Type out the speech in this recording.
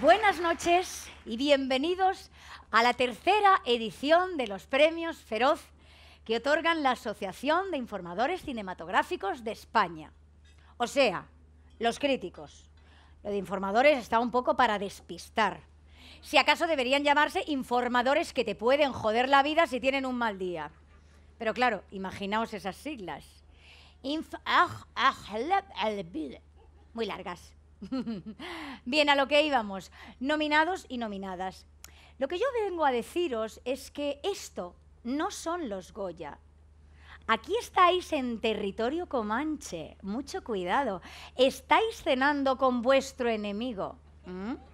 Buenas noches y bienvenidos a la tercera edición de los premios Feroz que otorgan la Asociación de Informadores Cinematográficos de España. O sea, los críticos. Lo de informadores está un poco para despistar. Si acaso deberían llamarse informadores que te pueden joder la vida si tienen un mal día. Pero claro, imaginaos esas siglas. Inf Muy largas. Bien, a lo que íbamos, nominados y nominadas. Lo que yo vengo a deciros es que esto no son los Goya. Aquí estáis en territorio comanche, mucho cuidado. Estáis cenando con vuestro enemigo. ¿Mm?